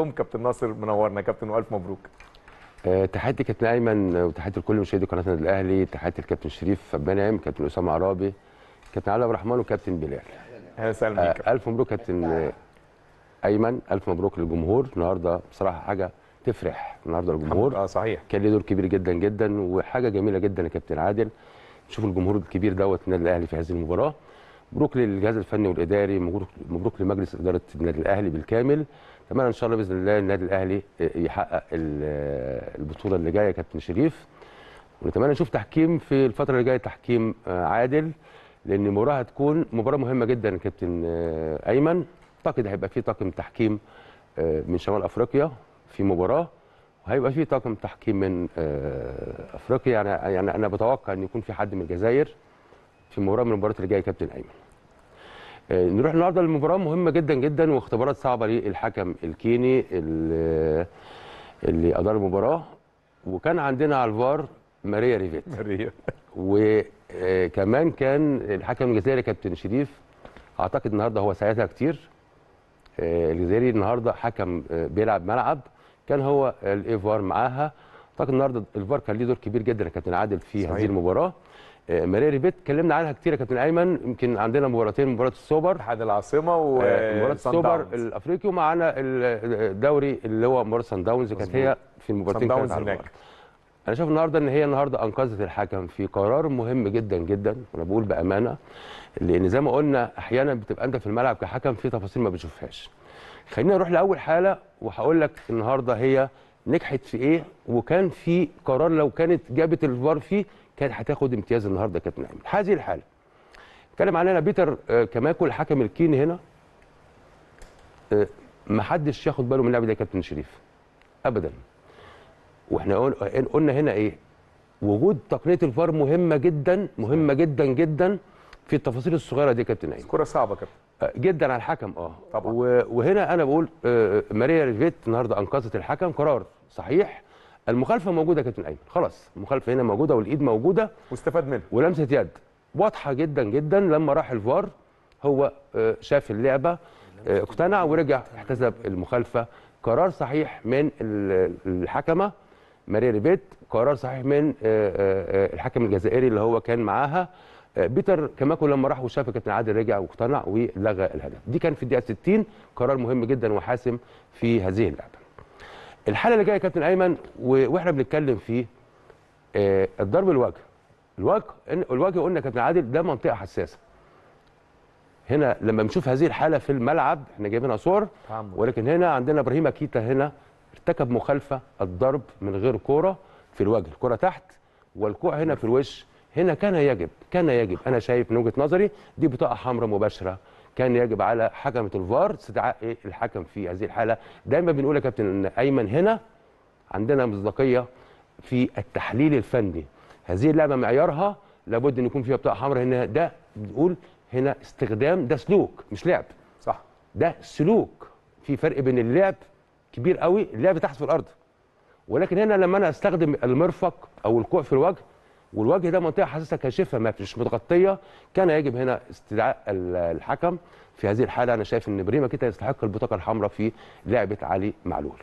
يوم كابتن ناصر منورنا كابتن والف مبروك آه، تحياتي كابتن ايمن وتحياتي لكل مشاهدي قناه النادي الاهلي تحياتي للكابتن شريف بنعم كابتن اسامه عرابي كابتن علي عبد الرحمن وكابتن بلال اهلا وسهلا آه، بيك الف مبروك كابتن ايمن الف مبروك للجمهور النهارده بصراحه حاجه تفرح النهارده الجمهور اه صحيح كان ليه دور كبير جدا جدا وحاجه جميله جدا يا كابتن عادل نشوف الجمهور الكبير دوت النادي الاهلي في هذه المباراه مبروك للجهاز الفني والاداري مبروك مبروك لمجلس اداره النادي الاهلي بالكامل اتمنى ان شاء الله باذن الله النادي الاهلي يحقق البطوله اللي جايه كابتن شريف ونتمنى نشوف تحكيم في الفتره اللي جايه تحكيم آه، عادل لان المباراه هتكون مباراه مهمه جدا كابتن آه، ايمن اعتقد هيبقى في طاقم تحكيم آه، من شمال افريقيا في مباراه وهيبقى في طاقم تحكيم من افريقيا يعني يعني انا بتوقع ان يكون في حد من الجزائر في مباراه من المباريات اللي جايه كابتن ايمن آه، نروح النهارده لمباراه مهمه جدا جدا واختبارات صعبه للحكم الكيني اللي, اللي ادار المباراه وكان عندنا على الفار ماريا ريفيت ماريا وكمان آه، كان الحكم الجزائري كابتن شريف اعتقد النهارده هو ساعتها كتير آه، الجزائري النهارده حكم بيلعب ملعب كان هو الايفار معاها اعتقد النهارده الفار كان ليه دور كبير جدا يا كابتن عادل في هذه المباراه آه، ماريا ريبيت اتكلمنا عنها كتير يا كابتن ايمن يمكن عندنا مباراتين مباراه السوبر اتحاد العاصمه و آه، مباراه السوبر الافريقي ومعانا الدوري اللي هو مباراه سان داونز كانت هي في المباراتين كانت هناك انا شايف النهارده ان هي النهارده انقذت الحكم في قرار مهم جدا جدا وانا بقول بامانه لان زي ما قلنا احيانا بتبقى انت في الملعب كحكم في تفاصيل ما بتشوفهاش خلينا نروح لاول حاله وهقول لك النهارده هي نجحت في ايه وكان في قرار لو كانت جابت الفار فيه كانت هتاخد امتياز النهارده كابتن نعمل هذه الحاله اتكلم علينا بيتر آه، كماكل الحكم الكين هنا آه، ما حدش ياخد باله من اللعب ده يا كابتن شريف ابدا واحنا قلنا هنا ايه وجود تقنيه الفار مهمه جدا مهمه جدا جدا في التفاصيل الصغيره دي يا كابتن ايمن كره صعبه كابتن آه، جدا على الحكم اه طبعا وهنا انا بقول ماريا ريفيت النهارده انقذت الحكم قرار صحيح المخالفه موجوده يا كابتن ايمن خلاص المخالفه هنا موجوده والايد موجوده واستفاد منها ولمسه يد واضحه جدا جدا لما راح الفار هو آه، شاف اللعبه آه، اقتنع ورجع احتسب المخالفه قرار صحيح من الحكمه ماريا ريبيت قرار صحيح من آه، الحكم الجزائري اللي هو كان معاها بيتر كماكو لما راح وشاف كابتن عادل رجع واقتنع ولغى الهدف دي كان في الدقيقه 60 قرار مهم جدا وحاسم في هذه اللعبه الحاله اللي جايه يا كابتن ايمن واحنا بنتكلم فيه آه الضرب الوجه الوجه الوجه قلنا يا كابتن عادل ده منطقه حساسه هنا لما بنشوف هذه الحاله في الملعب احنا جايبينها صور ولكن هنا عندنا ابراهيم اكيتا هنا ارتكب مخالفه الضرب من غير كوره في الوجه الكوره تحت والكوع هنا في الوش هنا كان يجب كان يجب انا شايف من وجهه نظري دي بطاقه حمراء مباشره كان يجب على حكمه الفار استدعاء إيه؟ الحكم في هذه الحاله دايما بنقول يا كابتن أن ايمن هنا عندنا مصداقيه في التحليل الفني هذه اللعبه معيارها لابد ان يكون فيها بطاقه حمراء هنا ده بنقول هنا استخدام ده سلوك مش لعب صح ده سلوك في فرق بين اللعب كبير قوي اللعب تحت في الارض ولكن هنا لما انا استخدم المرفق او الكوع في الوجه والوجه ده منطقه حاسسها كشفه ما فيش متغطيه كان يجب هنا استدعاء الحكم في هذه الحاله انا شايف ان بريما كده يستحق البطاقه الحمراء في لعبه علي معلول